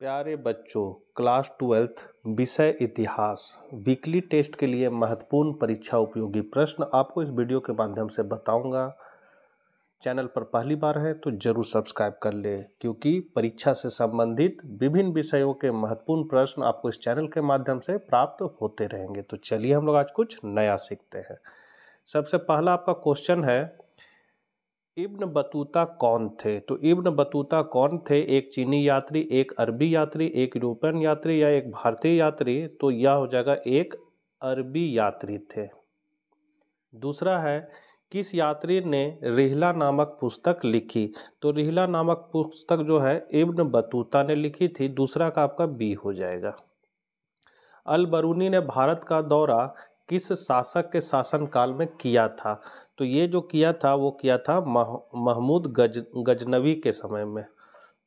प्यारे बच्चों class twelfth विषय इतिहास वीकली टेस्ट के लिए महत्वपूर्ण परीक्षा उपयोगी प्रश्न आपको इस वीडियो के माध्यम से बताऊंगा चैनल पर पहली बार है तो जरूर सब्सक्राइब कर ले क्योंकि परीक्षा से संबंधित विभिन्न विषयों के महत्वपूर्ण प्रश्न आपको इस चैनल के माध्यम से प्राप्त होते रहेंगे तो चलिए हम लोग आज कुछ नया सीखते हैं सबसे पहला आपका क्वेश्चन है इब्न बतूता कौन थे तो इब्न बतूता कौन थे एक चीनी यात्री एक अरबी यात्री एक यूरोपियन यात्री या एक भारतीय यात्री तो यह हो जाएगा एक अरबी यात्री थे दूसरा है किस यात्री ने रिहला नामक पुस्तक लिखी तो रिहला नामक पुस्तक जो है इब्न बतूता ने लिखी थी दूसरा का आपका बी हो जाएगा अलबरूनी ने भारत का दौरा किस शासक के शासनकाल में किया था तो ये जो किया था वो किया था मह महमूद गज गजनवी के समय में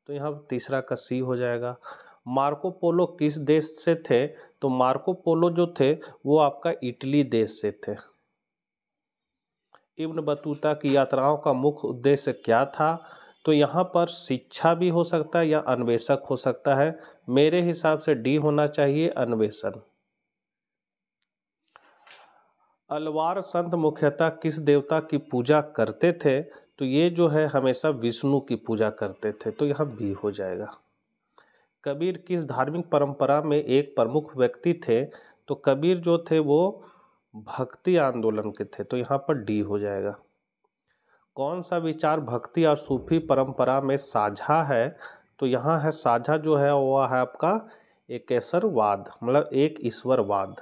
तो यहाँ तीसरा का सी हो जाएगा मार्को पोलो किस देश से थे तो मार्को पोलो जो थे वो आपका इटली देश से थे इब्न बतूता की यात्राओं का मुख्य उद्देश्य क्या था तो यहाँ पर शिक्षा भी हो सकता है या अन्वेषक हो सकता है मेरे हिसाब से डी होना चाहिए अन्वेषण अलवार संत मुख्यतः किस देवता की पूजा करते थे तो ये जो है हमेशा विष्णु की पूजा करते थे तो यहाँ बी हो जाएगा कबीर किस धार्मिक परंपरा में एक प्रमुख व्यक्ति थे तो कबीर जो थे वो भक्ति आंदोलन के थे तो यहाँ पर डी हो जाएगा कौन सा विचार भक्ति और सूफी परंपरा में साझा है तो यहाँ है साझा जो है वह है आपका एकेश्वरवाद मतलब एक ईश्वरवाद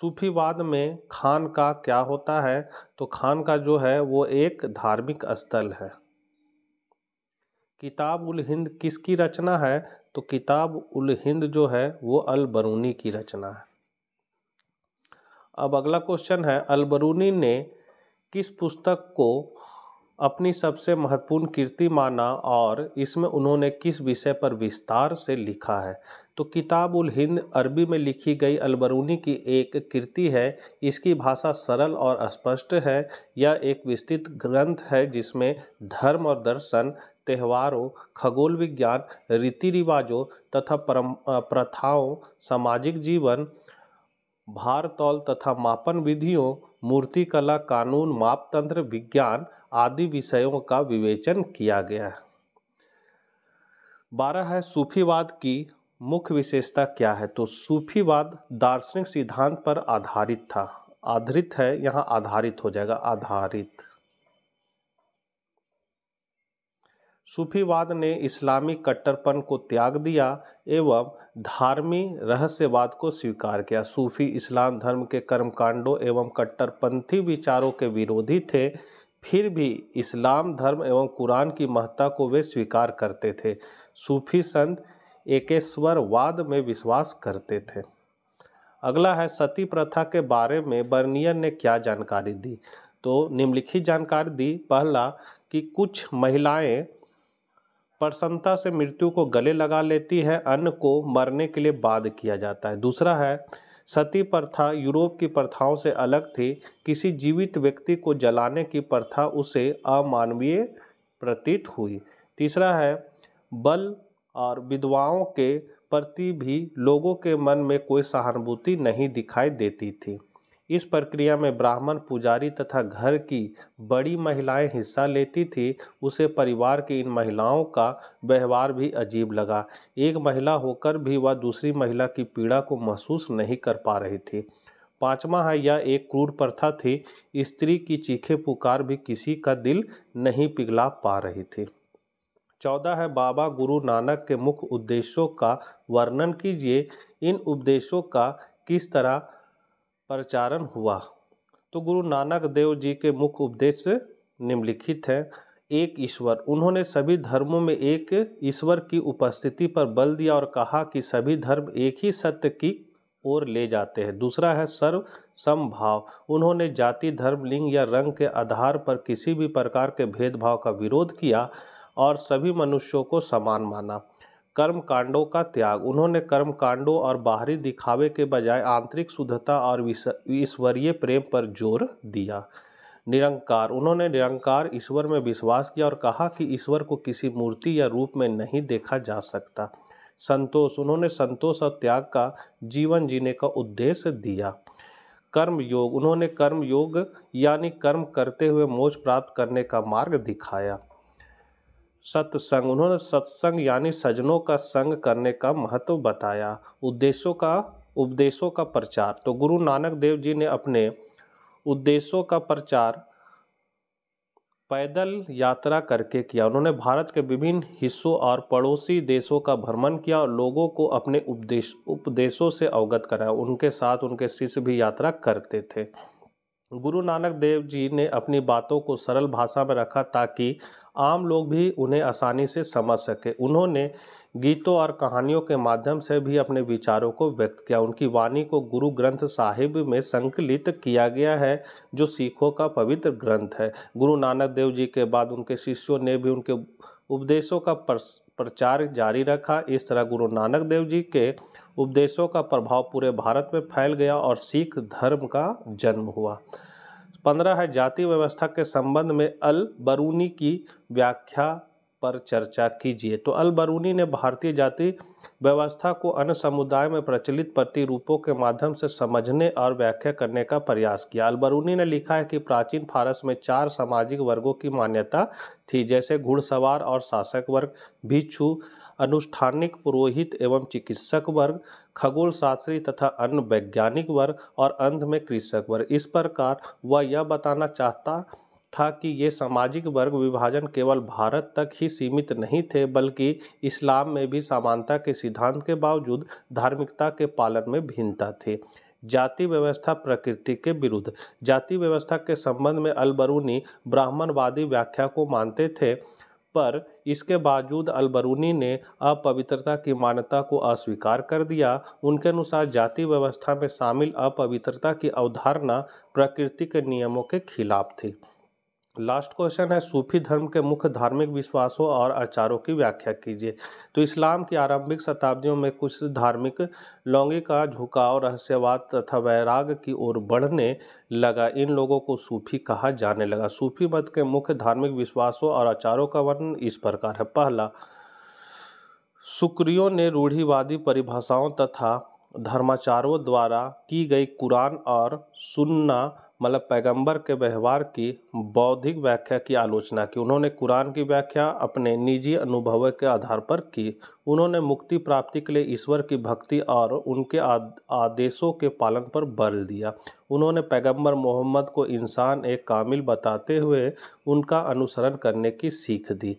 सूफीवाद में खान का क्या होता है तो खान का जो है वो एक धार्मिक स्थल है किताब उल हिंद किसकी रचना है तो किताब उल हिंद जो है वो अल बरूनी की रचना है अब अगला क्वेश्चन है अल बरूनी ने किस पुस्तक को अपनी सबसे महत्वपूर्ण कीर्ति माना और इसमें उन्होंने किस विषय पर विस्तार से लिखा है तो किताबुल हिंद अरबी में लिखी गई अलबरूनी की एक कृति है इसकी भाषा सरल और स्पष्ट है यह एक विस्तृत ग्रंथ है जिसमें धर्म और दर्शन त्यौहारों खगोल विज्ञान रीति रिवाजों तथा परम प्रथाओं सामाजिक जीवन भारतौल तथा मापन विधियों मूर्तिकला कानून मापतंत्र विज्ञान आदि विषयों का विवेचन किया गया है बारह है सूफीवाद की मुख्य विशेषता क्या है तो सूफीवाद दार्शनिक सिद्धांत पर आधारित था आधारित है यहाँ आधारित हो जाएगा आधारित सूफीवाद ने इस्लामी कट्टरपन को त्याग दिया एवं धार्मी रहस्यवाद को स्वीकार किया सूफी इस्लाम धर्म के कर्मकांडों एवं कट्टरपंथी विचारों के विरोधी थे फिर भी इस्लाम धर्म एवं कुरान की महत्ता को वे स्वीकार करते थे सूफी संत एकेश्वरवाद में विश्वास करते थे अगला है सती प्रथा के बारे में बर्नियर ने क्या जानकारी दी तो निम्नलिखित जानकारी दी पहला कि कुछ महिलाएं प्रसन्नता से मृत्यु को गले लगा लेती है अन्न को मरने के लिए बाध किया जाता है दूसरा है सती प्रथा यूरोप की प्रथाओं से अलग थी किसी जीवित व्यक्ति को जलाने की प्रथा उसे अमानवीय प्रतीत हुई तीसरा है बल और विधवाओं के प्रति भी लोगों के मन में कोई सहानुभूति नहीं दिखाई देती थी इस प्रक्रिया में ब्राह्मण पुजारी तथा घर की बड़ी महिलाएं हिस्सा लेती थी उसे परिवार की इन महिलाओं का व्यवहार भी अजीब लगा एक महिला होकर भी वह दूसरी महिला की पीड़ा को महसूस नहीं कर पा रही थी पांचवा है यह एक क्रूर प्रथा थी स्त्री की चीखे पुकार भी किसी का दिल नहीं पिघला पा रही थी चौदह है बाबा गुरु नानक के मुख्य उद्देश्यों का वर्णन कीजिए इन उपदेशों का किस तरह प्रचारण हुआ तो गुरु नानक देव जी के मुख्य उपदेश निम्नलिखित हैं एक ईश्वर उन्होंने सभी धर्मों में एक ईश्वर की उपस्थिति पर बल दिया और कहा कि सभी धर्म एक ही सत्य की ओर ले जाते हैं दूसरा है सर्व समभाव उन्होंने जाति धर्म लिंग या रंग के आधार पर किसी भी प्रकार के भेदभाव का विरोध किया और सभी मनुष्यों को समान माना कर्म कांडों का त्याग उन्होंने कर्म कांडों और बाहरी दिखावे के बजाय आंतरिक शुद्धता और ईश्वरीय प्रेम पर जोर दिया निरंकार उन्होंने निरंकार ईश्वर में विश्वास किया और कहा कि ईश्वर को किसी मूर्ति या रूप में नहीं देखा जा सकता संतोष उन्होंने संतोष और त्याग का जीवन जीने का उद्देश्य दिया कर्म योग उन्होंने कर्म योग यानी कर्म करते हुए मोक्ष प्राप्त करने का मार्ग दिखाया सत्संग उन्होंने सत्संग यानी सजनों का संग करने का महत्व बताया उद्देश्यों का उपदेशों का प्रचार तो गुरु नानक देव जी ने अपने उद्देश्यों का प्रचार पैदल यात्रा करके किया उन्होंने भारत के विभिन्न हिस्सों और पड़ोसी देशों का भ्रमण किया और लोगों को अपने उपदेश उपदेशों से अवगत कराया उनके साथ उनके शिष्य भी यात्रा करते थे गुरु नानक देव जी ने अपनी बातों को सरल भाषा में रखा ताकि आम लोग भी उन्हें आसानी से समझ सके उन्होंने गीतों और कहानियों के माध्यम से भी अपने विचारों को व्यक्त किया उनकी वाणी को गुरु ग्रंथ साहिब में संकलित किया गया है जो सिखों का पवित्र ग्रंथ है गुरु नानक देव जी के बाद उनके शिष्यों ने भी उनके उपदेशों का प्रचार जारी रखा इस तरह गुरु नानक देव जी के उपदेशों का प्रभाव पूरे भारत में फैल गया और सिख धर्म का जन्म हुआ पंद्रह है जाति व्यवस्था के संबंध में अल बरूनी की व्याख्या पर चर्चा कीजिए तो अल बरूनी ने भारतीय जाति व्यवस्था को अन्य समुदाय में प्रचलित प्रतिरूपों के माध्यम से समझने और व्याख्या करने का प्रयास किया अल बरूनी ने लिखा है कि प्राचीन फारस में चार सामाजिक वर्गों की मान्यता थी जैसे घुड़सवार और शासक वर्ग भिक्षु अनुष्ठानिक पुरोहित एवं चिकित्सक वर्ग खगोल शास्त्री तथा अन्य वैज्ञानिक वर्ग और अंध में कृषक वर्ग इस प्रकार वह यह बताना चाहता था कि ये सामाजिक वर्ग विभाजन केवल भारत तक ही सीमित नहीं थे बल्कि इस्लाम में भी समानता के सिद्धांत के बावजूद धार्मिकता के पालन में भिन्नता थी जाति व्यवस्था प्रकृति के विरुद्ध जाति व्यवस्था के संबंध में अलबरूनी ब्राह्मणवादी व्याख्या को मानते थे पर इसके बावजूद अलबरूनी ने अपवित्रता की मान्यता को अस्वीकार कर दिया उनके अनुसार जाति व्यवस्था में शामिल अपवित्रता की अवधारणा प्रकृति के नियमों के खिलाफ थी लास्ट क्वेश्चन है सूफी धर्म के मुख्य धार्मिक विश्वासों और आचारों की व्याख्या कीजिए तो इस्लाम की आरंभिक शताब्दियों में कुछ धार्मिक लौंगी का झुकाव रहस्यवाद तथा वैराग की ओर बढ़ने लगा इन लोगों को सूफी कहा जाने लगा सूफी मत के मुख्य धार्मिक विश्वासों और आचारों का वर्णन इस प्रकार है पहला सुक्रियों ने रूढ़ीवादी परिभाषाओं तथा धर्माचारों द्वारा की गई कुरान और सुन्ना मतलब पैगंबर के व्यवहार की बौद्धिक व्याख्या की आलोचना की उन्होंने कुरान की व्याख्या अपने निजी अनुभव के आधार पर की उन्होंने मुक्ति प्राप्ति के लिए ईश्वर की भक्ति और उनके आदेशों के पालन पर बल दिया उन्होंने पैगंबर मोहम्मद को इंसान एक कामिल बताते हुए उनका अनुसरण करने की सीख दी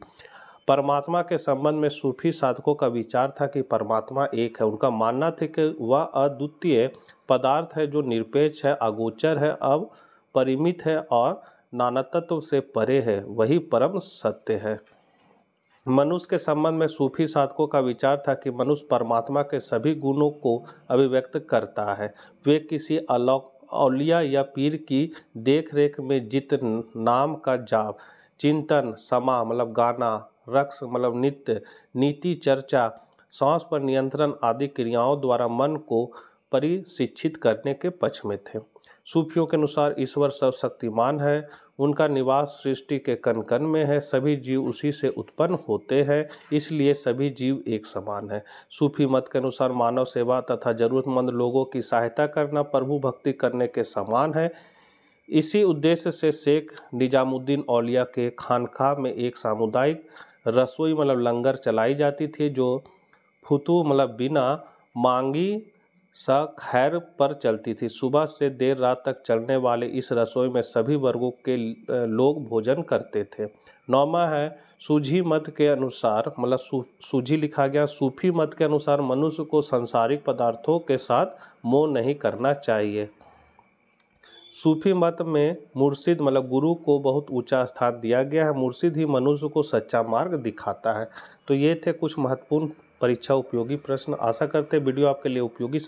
परमात्मा के संबंध में सूफी साधकों का विचार था कि परमात्मा एक है उनका मानना था कि वह अद्वितीय पदार्थ है जो निरपेक्ष है अगोचर है अब परिमित है और नानातत्व से परे है वही परम सत्य है मनुष्य के संबंध में सूफी साधकों का विचार था कि मनुष्य परमात्मा के सभी गुणों को अभिव्यक्त करता है वे किसी अलौक अलिया या पीर की देखरेख में जित नाम का जाप चिंतन समा मतलब गाना रक्स मतलब नित्य नीति चर्चा सांस पर नियंत्रण आदि क्रियाओं द्वारा मन को परिशिक्षित करने के पक्ष में थे सूफियों के अनुसार ईश्वर सर्वशक्तिमान है उनका निवास सृष्टि के कण कण में है सभी जीव उसी से उत्पन्न होते हैं इसलिए सभी जीव एक समान है सूफी मत के अनुसार मानव सेवा तथा जरूरतमंद लोगों की सहायता करना प्रभु भक्ति करने के समान है इसी उद्देश्य से शेख निजामुद्दीन औलिया के खानखा में एक सामुदायिक रसोई मतलब लंगर चलाई जाती थी जो फुतू मतलब बिना मांगी सा खैर पर चलती थी सुबह से देर रात तक चलने वाले इस रसोई में सभी वर्गों के लोग भोजन करते थे नौमा है सूझी मत के अनुसार मतलब सूझी लिखा गया सूफी मत के अनुसार मनुष्य को संसारिक पदार्थों के साथ मोह नहीं करना चाहिए सूफी मत में मुर्शिद मतलब गुरु को बहुत ऊंचा स्थान दिया गया है मुर्शिद ही मनुष्य को सच्चा मार्ग दिखाता है तो ये थे कुछ महत्वपूर्ण परीक्षा उपयोगी प्रश्न आशा करते वीडियो आपके लिए उपयोगी